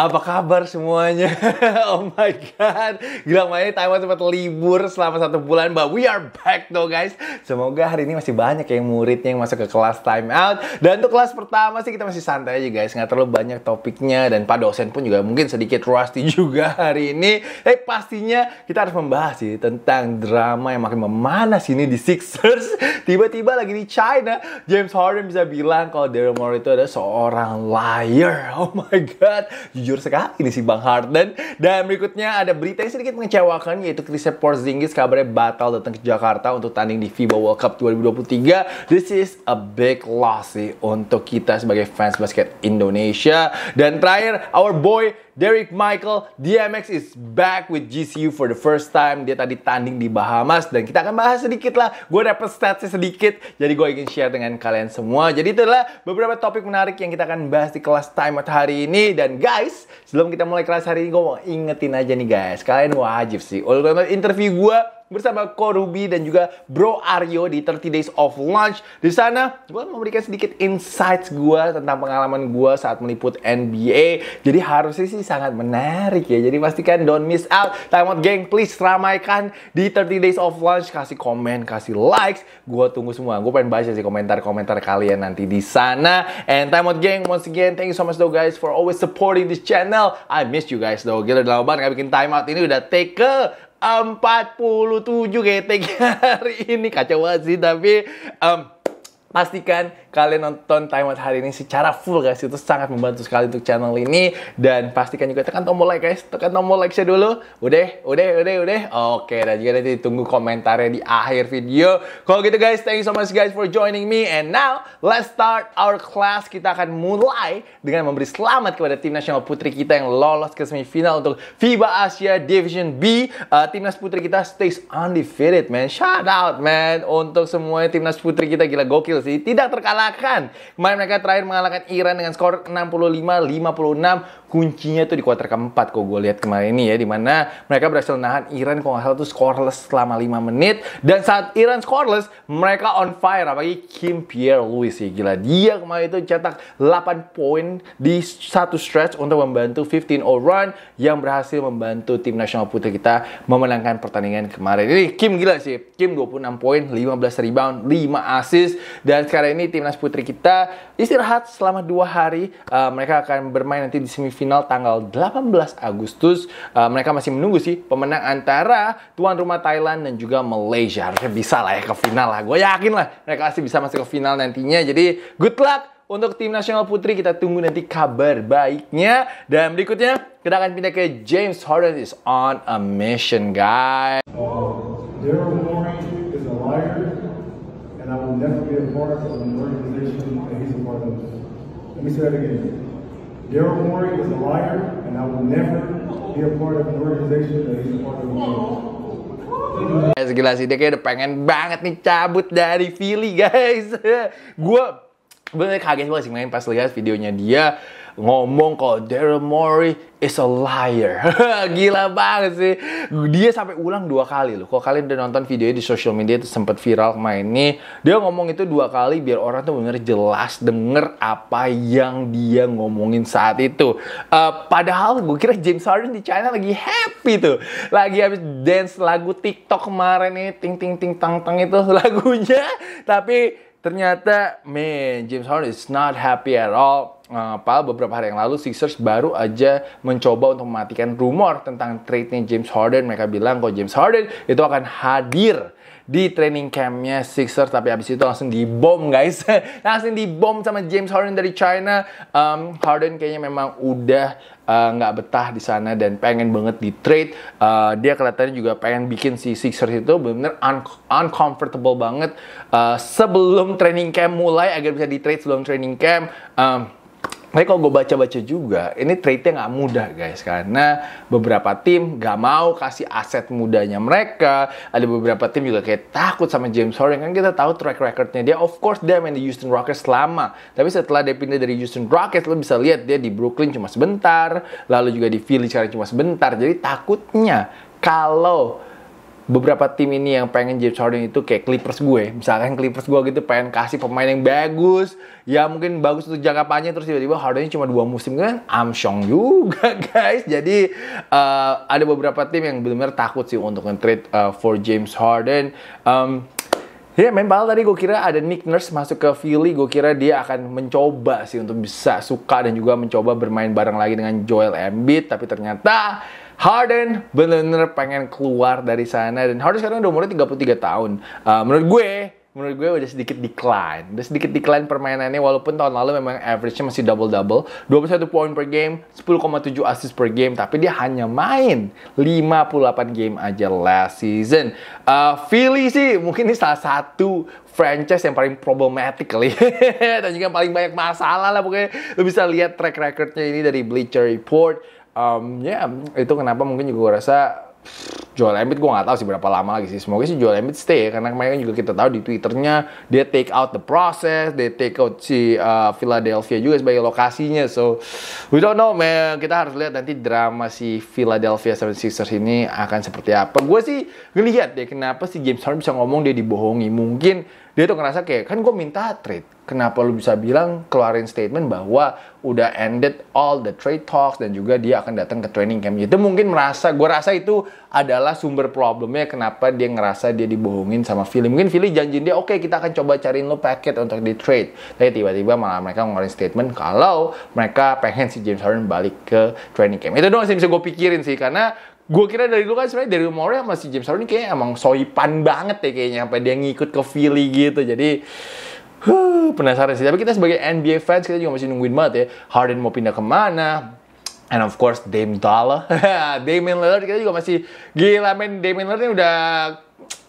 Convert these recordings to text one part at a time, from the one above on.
Apa kabar semuanya? oh my god, gila makanya Taiwan sempat libur selama satu bulan, but we are back though guys. Semoga hari ini masih banyak yang muridnya yang masuk ke kelas time out. Dan untuk kelas pertama sih kita masih santai aja guys, nggak terlalu banyak topiknya dan pak dosen pun juga mungkin sedikit rusty juga hari ini. Eh pastinya kita harus membahas sih tentang drama yang makin memanas ini di Sixers. Tiba-tiba lagi di China, James Harden bisa bilang kalau Daryl Morey itu ada seorang liar. Oh my god, jujur sekali ini si Bang Harden. Dan berikutnya ada berita yang sedikit mengecewakan yaitu Chris Porzingis kabarnya batal datang ke Jakarta untuk tanding di FIBA World Cup 2023. This is a big loss sih untuk kita sebagai fans basket Indonesia. Dan terakhir, our boy Derek Michael, DMX is back with GCU for the first time. Dia tadi tanding di Bahamas dan kita akan bahas sedikit lah. Gue dapet statsnya sedikit, jadi gue ingin share dengan kalian semua. Jadi itulah beberapa topik menarik yang kita akan bahas di kelas time hari ini. Dan guys, sebelum kita mulai kelas hari ini, gue mau ingetin aja nih guys. Kalian wajib sih. Oleh interview gue, bersama Ko Ruby dan juga Bro Aryo di 30 Days of Lunch Di sana gue memberikan sedikit insights gue tentang pengalaman gue saat meliput NBA. Jadi harusnya sih sangat menarik ya. Jadi pastikan don't miss out. Time out geng, please ramaikan di 30 Days of Lunch Kasih komen, kasih likes. Gue tunggu semua. Gue pengen baca sih komentar-komentar kalian nanti di sana. And time out geng, once again, thank you so much though guys for always supporting this channel. I miss you guys though. Gila udah lama banget gak bikin time out ini udah take ke 47 GT hari ini kacau banget sih tapi um, pastikan kalian nonton Time hari ini secara full guys. Itu sangat membantu sekali untuk channel ini. Dan pastikan juga tekan tombol like guys. Tekan tombol like saya dulu. Udah, udah, udah, udah. Oke, dan juga nanti tunggu komentarnya di akhir video. Kalau gitu guys, thank you so much guys for joining me. And now, let's start our class. Kita akan mulai dengan memberi selamat kepada tim nasional putri kita yang lolos ke semifinal untuk FIBA Asia Division B. Uh, timnas putri kita stays undefeated, man. Shout out, man. Untuk semua timnas putri kita gila gokil sih. Tidak terkalah mengalahkan. Kemarin mereka terakhir mengalahkan Iran dengan skor 65-56. Kuncinya tuh di kuarter keempat kok gue lihat kemarin ini ya. Dimana mereka berhasil nahan Iran kok nggak salah tuh scoreless selama 5 menit. Dan saat Iran scoreless, mereka on fire. Apalagi Kim Pierre-Louis sih. Gila, dia kemarin itu cetak 8 poin di satu stretch untuk membantu 15-0 run yang berhasil membantu tim nasional putri kita memenangkan pertandingan kemarin. Ini Kim gila sih. Kim 26 poin, 15 rebound, 5 assist. Dan sekarang ini tim timnas putri kita istirahat selama dua hari. Uh, mereka akan bermain nanti di semifinal tanggal 18 Agustus. Uh, mereka masih menunggu sih pemenang antara tuan rumah Thailand dan juga Malaysia. Harusnya bisa lah ya ke final lah. Gue yakin lah mereka pasti bisa masuk ke final nantinya. Jadi good luck untuk tim nasional putri kita tunggu nanti kabar baiknya dan berikutnya kita akan pindah ke James Harden is on a mission guys. Oh, never be a part of the position and he's a part of. it. Let me say that again. Daryl Morey is a liar, and I will never be a part of an organization that he's a part of. Guys, gila sih, dia kayak udah pengen banget nih cabut dari Philly, guys. gue bener kaget banget sih main pas lihat videonya dia ngomong kalau Daryl Morey is a liar. Gila banget sih. Dia sampai ulang dua kali loh. Kalau kalian udah nonton videonya di social media itu sempat viral kemarin ini, dia ngomong itu dua kali biar orang tuh bener jelas denger apa yang dia ngomongin saat itu. Uh, padahal gue kira James Harden di China lagi happy tuh. Lagi habis dance lagu TikTok kemarin nih, ting ting ting tang tang itu lagunya. Tapi ternyata man James Harden is not happy at all Uh, beberapa hari yang lalu Sixers baru aja mencoba untuk mematikan rumor tentang trade-nya James Harden. Mereka bilang kok James Harden itu akan hadir di training campnya Sixers tapi abis itu langsung dibom guys langsung dibom sama James Harden dari China um, Harden kayaknya memang udah eh, nggak uh, betah di sana dan pengen banget di trade uh, dia kelihatannya juga pengen bikin si Sixers itu benar-benar un uncomfortable banget uh, sebelum training camp mulai agar bisa di trade sebelum training camp um, tapi kalau gue baca-baca juga, ini trade-nya nggak mudah guys, karena beberapa tim nggak mau kasih aset mudanya mereka. Ada beberapa tim juga kayak takut sama James Harden, kan kita tahu track record-nya dia. Of course dia main di Houston Rockets lama, tapi setelah dia pindah dari Houston Rockets, lo bisa lihat dia di Brooklyn cuma sebentar, lalu juga di Philly sekarang cuma sebentar. Jadi takutnya kalau beberapa tim ini yang pengen James Harden itu kayak Clippers gue. Misalkan Clippers gue gitu pengen kasih pemain yang bagus, ya mungkin bagus untuk jangka panjang terus tiba-tiba Hardennya cuma dua musim kan Amshong juga guys. Jadi uh, ada beberapa tim yang benar-benar takut sih untuk nge-trade uh, for James Harden. Um, Ya yeah, men, tadi gue kira ada Nick Nurse masuk ke Philly, gue kira dia akan mencoba sih untuk bisa suka dan juga mencoba bermain bareng lagi dengan Joel Embiid, tapi ternyata Harden bener-bener pengen keluar dari sana dan Harden sekarang udah umurnya 33 tahun. Uh, menurut gue menurut gue udah sedikit decline. Udah sedikit decline permainannya walaupun tahun lalu memang average-nya masih double-double. 21 poin per game, 10,7 assist per game. Tapi dia hanya main 58 game aja last season. Uh, Philly sih mungkin ini salah satu franchise yang paling problematic kali. Dan juga yang paling banyak masalah lah pokoknya. Lo bisa lihat track recordnya ini dari Bleacher Report um, ya yeah, itu kenapa mungkin juga gue rasa Joel Embiid gue nggak tahu sih berapa lama lagi sih. Semoga sih Joel Embiid stay ya karena kemarin juga kita tahu di Twitternya dia take out the process, dia take out si uh, Philadelphia juga sebagai lokasinya. So we don't know man. Kita harus lihat nanti drama si Philadelphia 76ers ini akan seperti apa. Gue sih ngelihat deh kenapa si James Harden bisa ngomong dia dibohongi. Mungkin dia tuh ngerasa kayak kan gue minta trade kenapa lu bisa bilang keluarin statement bahwa udah ended all the trade talks dan juga dia akan datang ke training camp itu mungkin merasa gue rasa itu adalah sumber problemnya kenapa dia ngerasa dia dibohongin sama Philly. Mungkin Philly janjiin dia, oke okay, kita akan coba cariin lo paket untuk di trade. Tapi tiba-tiba malah mereka ngomongin statement kalau mereka pengen si James Harden balik ke training camp. Itu doang sih bisa gue pikirin sih, karena gue kira dari dulu kan sebenarnya dari umurnya sama si James Harden kayaknya emang soipan banget ya kayaknya sampai dia ngikut ke Philly gitu jadi huh, penasaran sih tapi kita sebagai NBA fans kita juga masih nungguin banget ya Harden mau pindah kemana And of course Dame Dollar, Damian Lillard kita juga masih gila men Damian Lillard ini udah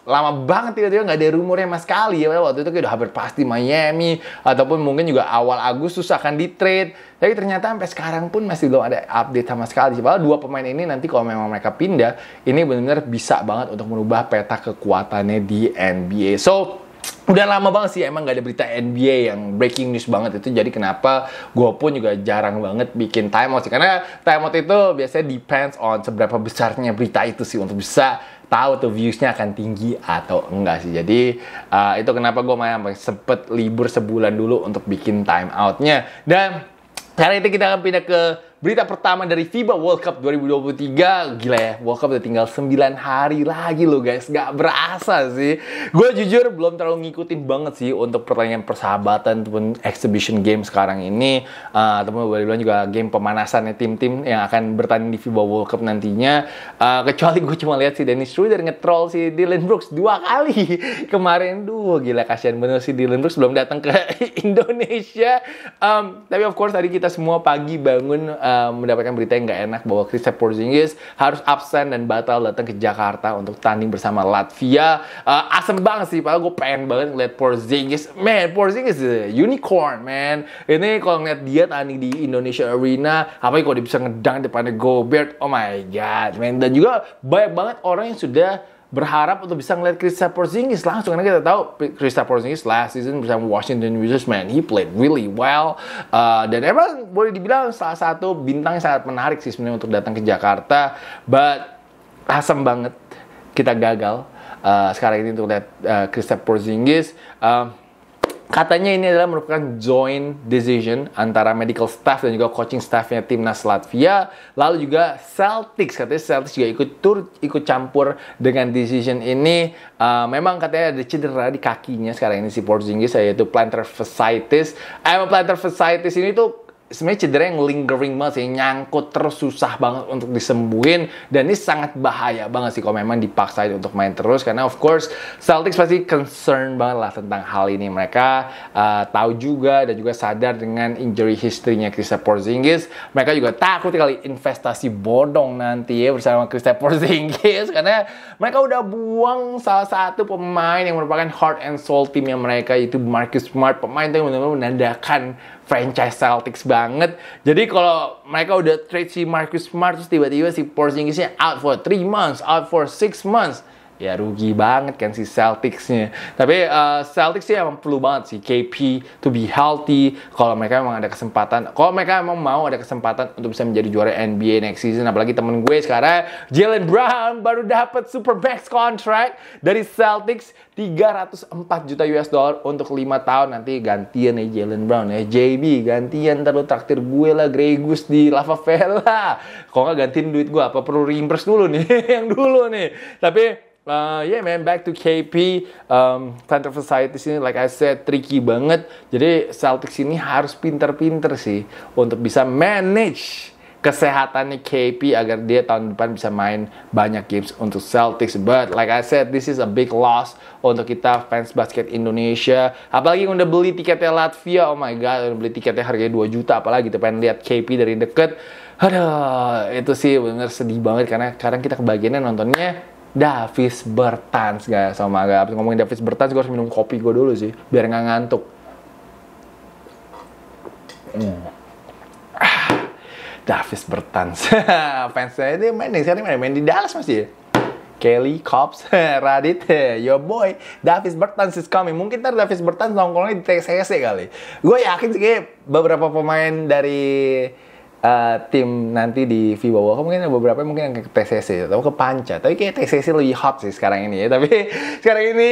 lama banget tiba-tiba nggak ada rumornya mas sekali ya waktu itu kita udah hampir pasti Miami ataupun mungkin juga awal Agustus akan di trade tapi ternyata sampai sekarang pun masih belum ada update sama sekali padahal dua pemain ini nanti kalau memang mereka pindah ini benar-benar bisa banget untuk merubah peta kekuatannya di NBA so udah lama banget sih emang gak ada berita NBA yang breaking news banget itu jadi kenapa gue pun juga jarang banget bikin timeout sih karena timeout itu biasanya depends on seberapa besarnya berita itu sih untuk bisa tahu tuh viewsnya akan tinggi atau enggak sih jadi uh, itu kenapa gue main sempet libur sebulan dulu untuk bikin timeoutnya dan sekarang itu kita akan pindah ke Berita pertama dari FIBA World Cup 2023 Gila ya, World Cup udah tinggal 9 hari lagi loh guys Gak berasa sih Gue jujur belum terlalu ngikutin banget sih Untuk pertanyaan persahabatan ataupun exhibition game sekarang ini uh, Ataupun boleh bilang juga game pemanasannya tim-tim Yang akan bertanding di FIBA World Cup nantinya uh, Kecuali gue cuma lihat si Dennis Schroeder ngetrol si Dylan Brooks dua kali Kemarin, duh gila kasihan bener si Dylan Brooks belum datang ke Indonesia um, Tapi of course tadi kita semua pagi bangun uh, Eh, mendapatkan berita yang nggak enak bahwa Kristaps Porzingis harus absen dan batal datang ke Jakarta untuk tanding bersama Latvia. Uh, asem banget sih, padahal gue pengen banget ngeliat Porzingis. Man, Porzingis is unicorn, man. Ini kalau ngeliat dia tanding di Indonesia Arena, apa ya, kalau dia bisa ngedang depannya Gobert, oh my god, man. Dan juga banyak banget orang yang sudah berharap untuk bisa ngeliat Kristaps Porzingis langsung karena kita tahu Kristaps Porzingis last season bersama Washington Wizards man he played really well uh, dan emang boleh dibilang salah satu bintang yang sangat menarik sih sebenarnya untuk datang ke Jakarta but asem banget kita gagal uh, sekarang ini untuk lihat uh, Kristaps Porzingis uh, Katanya ini adalah merupakan joint decision antara medical staff dan juga coaching staffnya timnas Latvia. Lalu juga Celtics, katanya Celtics juga ikut tur, ikut campur dengan decision ini. Uh, memang katanya ada cedera di kakinya sekarang ini si Porzingis yaitu plantar fasciitis. Emang plantar fasciitis ini tuh sebenarnya cedera yang lingering banget sih, nyangkut terus susah banget untuk disembuhin dan ini sangat bahaya banget sih kalau memang dipaksain untuk main terus karena of course Celtics pasti concern banget lah tentang hal ini mereka uh, tahu juga dan juga sadar dengan injury history-nya Kristaps Porzingis mereka juga takut kali investasi bodong nanti ya bersama Kristaps Porzingis karena mereka udah buang salah satu pemain yang merupakan heart and soul timnya mereka yaitu Marcus Smart pemain yang benar-benar menandakan franchise Celtics banget. Jadi kalau mereka udah trade si Marcus Smart terus tiba-tiba si Porzingisnya out for 3 months, out for 6 months ya rugi banget kan si Celticsnya. Tapi uh, Celtics sih emang perlu banget sih KP to be healthy. Kalau mereka emang ada kesempatan, kalau mereka emang mau ada kesempatan untuk bisa menjadi juara NBA next season, apalagi temen gue sekarang Jalen Brown baru dapat super max contract dari Celtics 304 juta US dollar untuk 5 tahun nanti gantian nih ya Jalen Brown ya JB gantian terlalu traktir gue lah Gregus di Lava Vela kalau nggak gantiin duit gue apa perlu reimburse dulu nih yang dulu nih tapi Uh, yeah man, back to KP. Um, Center Society ini, like I said, tricky banget. Jadi Celtics ini harus pinter-pinter sih untuk bisa manage kesehatannya KP agar dia tahun depan bisa main banyak games untuk Celtics. But like I said, this is a big loss untuk kita fans basket Indonesia. Apalagi udah beli tiketnya Latvia, oh my god, udah beli tiketnya harganya 2 juta apalagi kita pengen lihat KP dari deket. Aduh, itu sih bener sedih banget karena sekarang kita kebagiannya nontonnya Davis Bertans guys sama gak habis ngomongin Davis Bertans gue harus minum kopi gue dulu sih biar nggak ngantuk hmm. ah, Davis Bertans fansnya ini main nih sekarang main, main di Dallas masih ya? Kelly Cops, Radit, Yo boy, Davis Bertans is coming. Mungkin ntar Davis Bertans nongkrongnya di TCC kali. Gue yakin sih beberapa pemain dari uh, tim nanti di FIBA World Cup mungkin ada beberapa mungkin yang ke TCC atau ke Panca tapi kayak TCC lebih hot sih sekarang ini ya tapi sekarang ini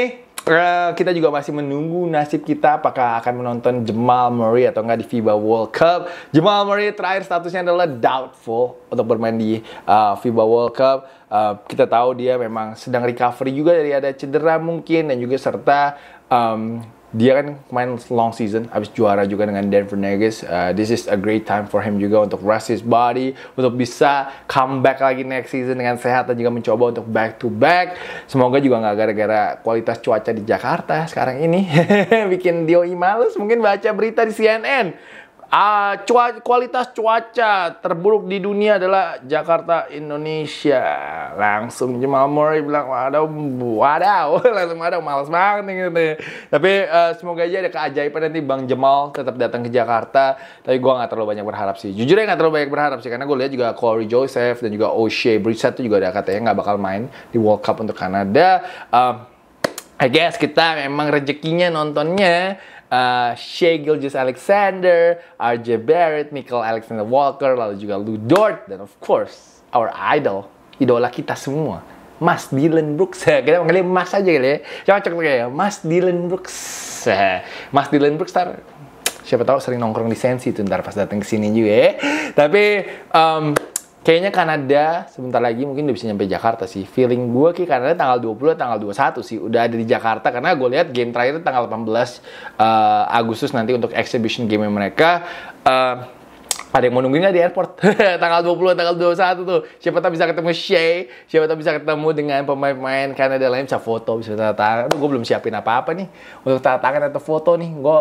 uh, kita juga masih menunggu nasib kita apakah akan menonton Jamal Murray atau enggak di FIBA World Cup Jamal Murray terakhir statusnya adalah doubtful untuk bermain di uh, eh, FIBA World Cup uh, kita tahu dia memang sedang recovery juga dari ada cedera mungkin dan juga serta um, dia kan main long season habis juara juga dengan Denver Nuggets uh, this is a great time for him juga untuk rest his body untuk bisa comeback lagi next season dengan sehat dan juga mencoba untuk back to back semoga juga nggak gara-gara kualitas cuaca di Jakarta sekarang ini bikin Dio imalus. mungkin baca berita di CNN Ah, cua kualitas cuaca terburuk di dunia adalah Jakarta, Indonesia. Langsung Jamal Murray bilang, waduh, waduh, langsung waduh, males banget nih gitu. Ya. Tapi uh, semoga aja ada keajaiban nanti Bang Jamal tetap datang ke Jakarta. Tapi gue gak terlalu banyak berharap sih. Jujur ya gak terlalu banyak berharap sih, karena gue lihat juga Corey Joseph dan juga O'Shea Brissett itu juga ada katanya gak bakal main di World Cup untuk Kanada. Um, I guess kita memang rezekinya nontonnya uh, Shea Gilgis Alexander, RJ Barrett, Michael Alexander Walker, lalu juga Lou Dort, dan of course our idol, idola kita semua, Mas Dylan Brooks. kita panggilnya Mas aja kali ya. Cocok kayak Mas Dylan Brooks. Mas Dylan Brooks tar siapa tahu sering nongkrong di Sensi tuh, ntar pas datang ke sini juga ya. Tapi um, Kayaknya Kanada sebentar lagi mungkin udah bisa nyampe Jakarta sih. Feeling gue ki Kanada tanggal 20 tanggal 21 sih udah ada di Jakarta karena gue lihat game terakhir tanggal 18 uh, eh, Agustus nanti untuk exhibition game mereka uh, ada yang mau nungguin nggak di airport tanggal 20 tanggal 21 tuh siapa tau bisa ketemu Shay siapa tau bisa ketemu dengan pemain-pemain Kanada lain bisa foto bisa tanda tangan gue belum siapin apa-apa nih untuk tanda tangan atau foto nih gue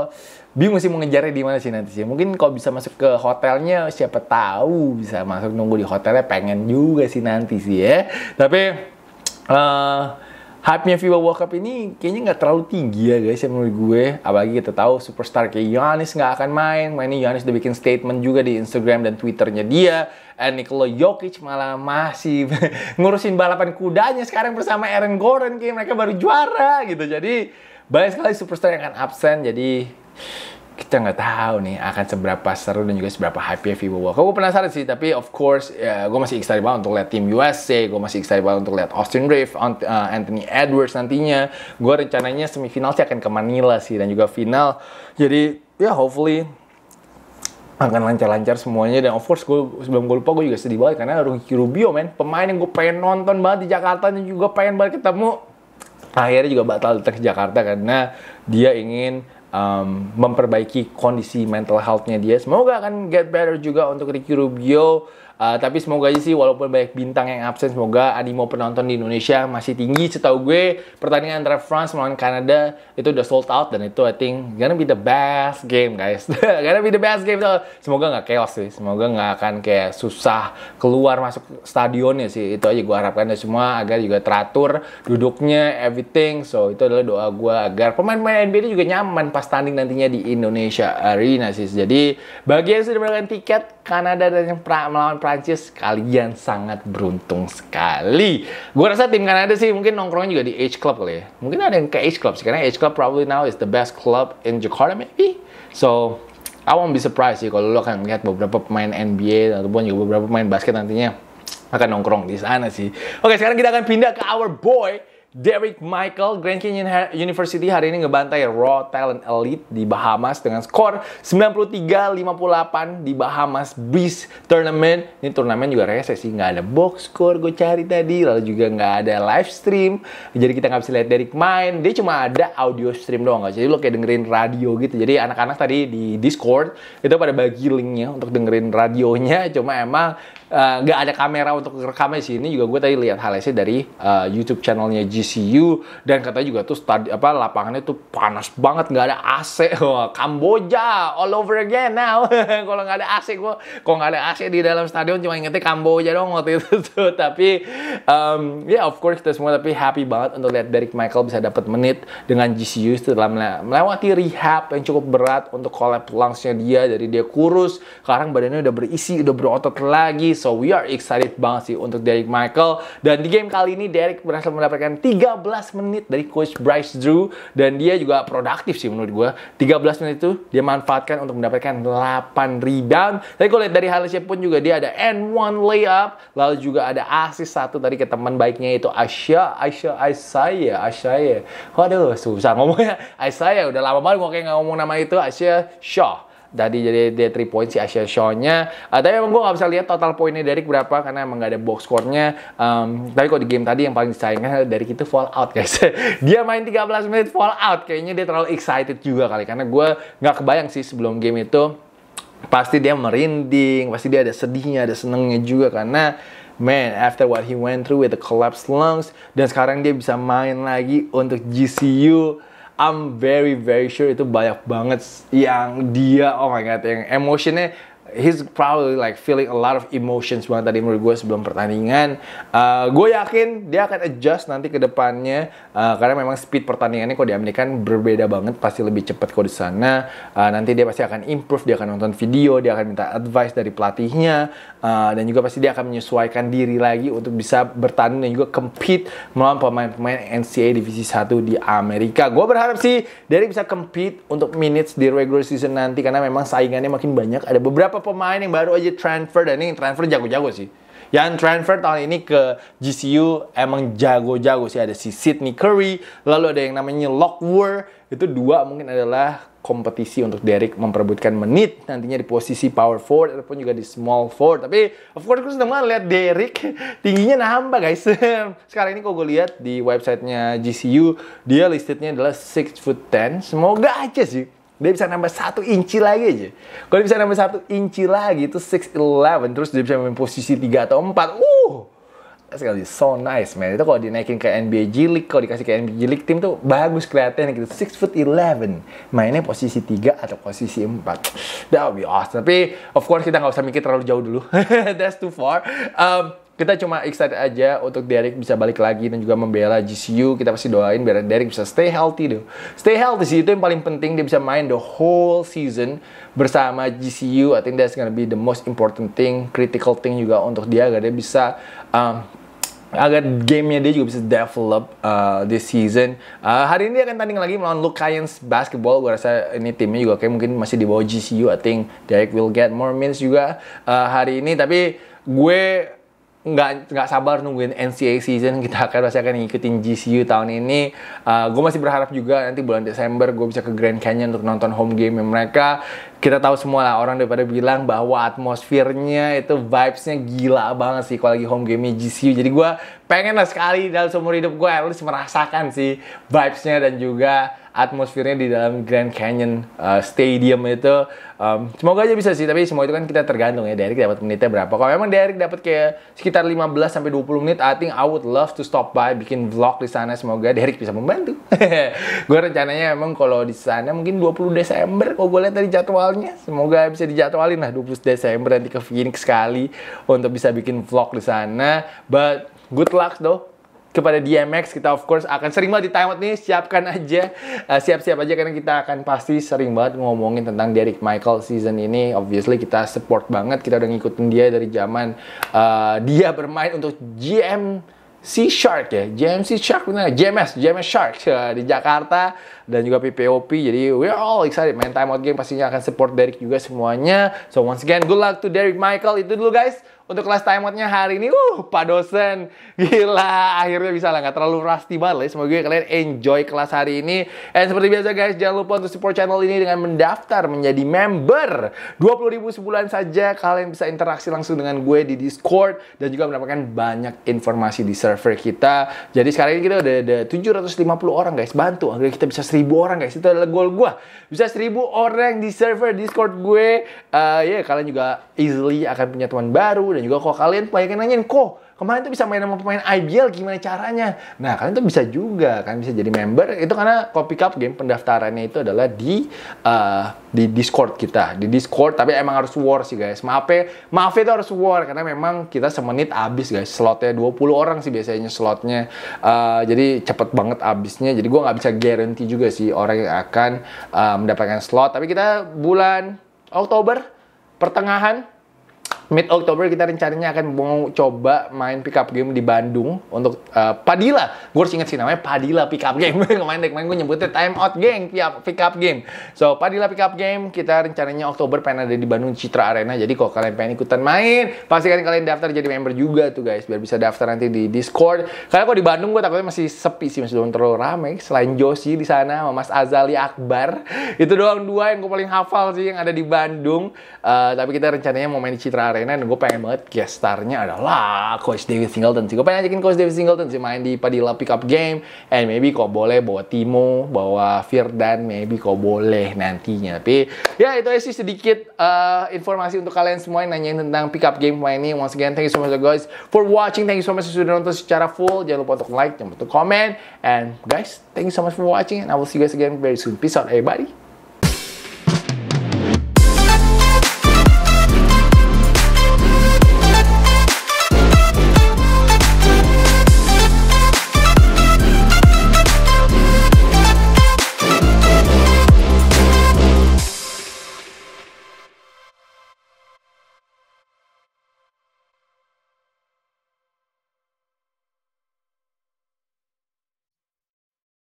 bingung sih mau ngejarnya di mana sih nanti sih. Mungkin kalau bisa masuk ke hotelnya siapa tahu bisa masuk nunggu di hotelnya pengen juga sih nanti sih ya. Tapi uh, hype-nya FIBA World Cup ini kayaknya nggak terlalu tinggi ya guys ya menurut gue. Apalagi kita tahu superstar kayak Giannis nggak akan main. Mainnya nah, Giannis udah bikin statement juga di Instagram dan Twitternya dia. And Nikola Jokic malah masih ngurusin balapan kudanya sekarang bersama Aaron Gordon kayak mereka baru juara gitu. Jadi banyak sekali superstar yang akan absen. Jadi kita nggak tahu nih akan seberapa seru dan juga seberapa happy ya FIBA World Cup. Gue penasaran sih, tapi of course ya, gue masih excited banget untuk lihat tim USA, gue masih excited banget untuk lihat Austin Reeves, eh, Anthony Edwards nantinya. Gue rencananya semifinal sih akan ke Manila sih dan juga final. Jadi ya hopefully akan lancar-lancar semuanya dan of course gue sebelum gue lupa gue juga sedih banget karena Ricky Rubio men pemain yang gue pengen nonton banget di Jakarta dan juga pengen banget ketemu akhirnya juga batal datang ke Jakarta karena dia ingin um, memperbaiki kondisi mental healthnya dia. Semoga akan get better juga untuk Ricky Rubio Uh, tapi semoga aja sih walaupun banyak bintang yang absen semoga animo penonton di Indonesia masih tinggi. Setahu gue pertandingan antara France melawan Kanada itu udah sold out dan itu I think gonna be the best game guys. gonna be the best game. So, semoga nggak chaos sih. Semoga nggak akan kayak susah keluar masuk stadionnya sih. Itu aja gue harapkan dan semua agar juga teratur duduknya everything. So itu adalah doa gue agar pemain-pemain NBA juga nyaman pas tanding nantinya di Indonesia Arena sih. Jadi bagi yang sudah mendapatkan tiket Kanada dan yang pra melawan Prancis kalian sangat beruntung sekali. Gue rasa tim Kanada sih mungkin nongkrong juga di H Club kali ya. Mungkin ada yang ke H Club sih karena H Club probably now is the best club in Jakarta maybe. So I won't be surprised sih kalau lo akan lihat beberapa pemain NBA ataupun juga beberapa pemain basket nantinya akan nongkrong di sana sih. Oke, sekarang kita akan pindah ke our boy Derek Michael, Grand Canyon University hari ini ngebantai Raw Talent Elite di Bahamas dengan skor 93-58 di Bahamas Beast Tournament. Ini turnamen juga rese sih, nggak ada box score gue cari tadi, lalu juga nggak ada live stream. Jadi kita nggak bisa lihat Derek main, dia cuma ada audio stream doang. Jadi lo kayak dengerin radio gitu. Jadi anak-anak tadi di Discord itu pada bagi linknya untuk dengerin radionya, cuma emang Eh, nggak uh, ada kamera untuk rekamnya sih ini juga gue tadi lihat halnya dari uh, YouTube channelnya GCU dan katanya juga tuh start, apa lapangannya tuh panas banget nggak ada AC oh, Kamboja all over again now kalau nggak ada AC gue kalau nggak ada AC di dalam stadion cuma ingetnya Kamboja dong waktu itu tuh tapi um, ya yeah, of course kita semua tapi happy banget untuk lihat Derek Michael bisa dapat menit dengan GCU setelah melewati rehab yang cukup berat untuk collab langsungnya dia dari dia kurus sekarang badannya udah berisi udah berotot lagi So we are excited banget sih untuk Derek Michael. Dan di game kali ini Derek berhasil mendapatkan 13 menit dari coach Bryce Drew dan dia juga produktif sih menurut gue. 13 menit itu dia manfaatkan untuk mendapatkan 8 rebound. Tapi kalau lihat dari siap pun juga dia ada and one layup, lalu juga ada assist satu tadi ke teman baiknya itu Asia Asia Asia, Asia. Waduh, susah ngomongnya. Asia udah lama banget gue kayak ngomong nama itu Asia Shaw tadi jadi dia 3 point si Asia Shaw-nya. Uh, tapi emang gue gak bisa lihat total poinnya Derek berapa karena emang gak ada box score-nya. Um, tapi kok di game tadi yang paling disayangkan dari itu fallout guys. dia main 13 menit fallout. Kayaknya dia terlalu excited juga kali karena gue gak kebayang sih sebelum game itu pasti dia merinding, pasti dia ada sedihnya, ada senengnya juga karena man after what he went through with the collapsed lungs dan sekarang dia bisa main lagi untuk GCU I'm very very sure itu banyak banget yang dia oh my god yang emotionnya he's probably like feeling a lot of emotions banget tadi menurut gue sebelum pertandingan. Uh, gue yakin dia akan adjust nanti ke depannya uh, karena memang speed pertandingannya kalau di Amerika kan berbeda banget, pasti lebih cepat kalau di sana. Uh, nanti dia pasti akan improve, dia akan nonton video, dia akan minta advice dari pelatihnya uh, dan juga pasti dia akan menyesuaikan diri lagi untuk bisa bertanding dan juga compete melawan pemain-pemain NCAA divisi 1 di Amerika. Gue berharap sih Derek bisa compete untuk minutes di regular season nanti karena memang saingannya makin banyak. Ada beberapa beberapa pemain yang baru aja transfer dan ini transfer jago-jago sih. Yang transfer tahun ini ke GCU emang jago-jago sih. Ada si Sydney Curry, lalu ada yang namanya Lockwood. Itu dua mungkin adalah kompetisi untuk Derek memperebutkan menit nantinya di posisi power forward ataupun juga di small forward. Tapi of course gue sedang lihat Derek tingginya nambah guys. Sekarang ini kok gue lihat di websitenya GCU, dia listednya adalah 6 foot 10. Semoga aja sih dia bisa nambah satu inci lagi aja. Kalau dia bisa nambah satu inci lagi itu 6'11 terus dia bisa main posisi 3 atau 4. Uh. Sekali so nice man. Itu kalau dinaikin ke NBA G League, kalau dikasih ke NBA G League tim tuh bagus kelihatannya gitu. 6 foot 11. Mainnya posisi 3 atau posisi 4. That would be awesome. Tapi of course kita nggak usah mikir terlalu jauh dulu. That's too far. Um, kita cuma excited aja untuk Derek bisa balik lagi dan juga membela GCU. Kita pasti doain biar Derek bisa stay healthy tuh. Stay healthy sih itu yang paling penting dia bisa main the whole season bersama GCU. I think that's gonna be the most important thing, critical thing juga untuk dia agar dia bisa um, agar gamenya dia juga bisa develop uh, this season. Uh, hari ini dia akan tanding lagi melawan Luke basketball. Gue rasa ini timnya juga kayak mungkin masih di bawah GCU. I think Derek will get more minutes juga uh, hari ini. Tapi gue nggak nggak sabar nungguin NCAA season kita akan pasti akan ngikutin GCU tahun ini uh, eh, gue masih berharap juga nanti bulan Desember gue bisa ke Grand Canyon untuk nonton home game mereka kita tahu semua lah orang daripada bilang bahwa atmosfernya itu vibesnya gila banget sih kalau lagi home game GCU jadi gue pengen lah sekali dalam seumur hidup gue harus merasakan sih vibesnya dan juga atmosfernya di dalam Grand Canyon uh, Stadium itu um, semoga aja bisa sih tapi semua itu kan kita tergantung ya Derek dapat menitnya berapa kalau memang Derek dapat kayak sekitar 15 sampai 20 menit I think I would love to stop by bikin vlog di sana semoga Derek bisa membantu gue rencananya emang kalau di sana mungkin 20 Desember kalau gue lihat dari jadwalnya semoga bisa dijadwalin lah 20 Desember nanti ke Phoenix sekali untuk bisa bikin vlog di sana but good luck though kepada DMX kita of course akan sering banget di timeout nih siapkan aja eh, siap-siap uh, aja karena kita akan pasti sering banget ngomongin tentang Derek Michael season ini obviously kita support banget kita udah ngikutin dia dari zaman uh, dia bermain untuk GM C Shark ya, GMC Shark benar, JMS JMS Shark ya, di Jakarta dan juga PPOP. Jadi we are all excited main timeout game pastinya akan support Derek juga semuanya. So once again good luck to Derek Michael itu dulu guys. Untuk kelas timeoutnya hari ini, uh, Pak dosen, gila, akhirnya bisa lah, nggak terlalu rusty banget. Ya. Semoga kalian enjoy kelas hari ini. Dan seperti biasa guys, jangan lupa untuk support channel ini dengan mendaftar menjadi member. 20 ribu sebulan saja, kalian bisa interaksi langsung dengan gue di Discord dan juga mendapatkan banyak informasi di server kita. Jadi sekarang ini kita udah ada 750 orang guys, bantu agar kita bisa 1000 orang guys. Itu adalah goal gue. Bisa 1000 orang di server Discord gue. Uh, ya yeah, kalian juga easily akan punya teman baru dan juga kalau kalian banyak yang nanyain kok kemarin tuh bisa main sama pemain IBL gimana caranya nah kalian tuh bisa juga kan bisa jadi member itu karena copy cup game pendaftarannya itu adalah di uh, di discord kita di discord tapi emang harus war sih guys maaf ya maaf ya, itu harus war karena memang kita semenit abis guys slotnya 20 orang sih biasanya slotnya uh, jadi cepet banget abisnya jadi gue nggak bisa guarantee juga sih orang yang akan uh, mendapatkan slot tapi kita bulan Oktober pertengahan mid Oktober kita rencananya akan mau coba main pickup game di Bandung untuk uh, Padilla. Gue harus inget sih namanya Padilla Pickup Game. kemarin main gue nyebutnya Time Out ya Pickup Game. So Padilla Pickup Game kita rencananya Oktober pengen ada di Bandung Citra Arena. Jadi kalau kalian pengen ikutan main, pastikan kalian daftar jadi member juga tuh guys biar bisa daftar nanti di Discord. Karena kalau di Bandung gue takutnya masih sepi sih masih belum terlalu ramai. Selain Josi di sana, Mas Azali Akbar itu doang dua yang gue paling hafal sih yang ada di Bandung. Uh, tapi kita rencananya mau main di Citra Arena Arena dan gue pengen banget guest starnya adalah Coach David Singleton sih. Gue pengen ajakin Coach David Singleton sih main di Padilla Pickup Game and maybe kok boleh bawa Timo, bawa Firdan, maybe kok boleh nantinya. Tapi ya itu aja sih sedikit uh, informasi untuk kalian semua yang nanyain tentang Pickup Game main ini. Once again, thank you so much guys for watching. Thank you so much sudah nonton secara full. Jangan lupa untuk like, jangan lupa untuk comment. And guys, thank you so much for watching and I will see you guys again very soon. Peace out everybody.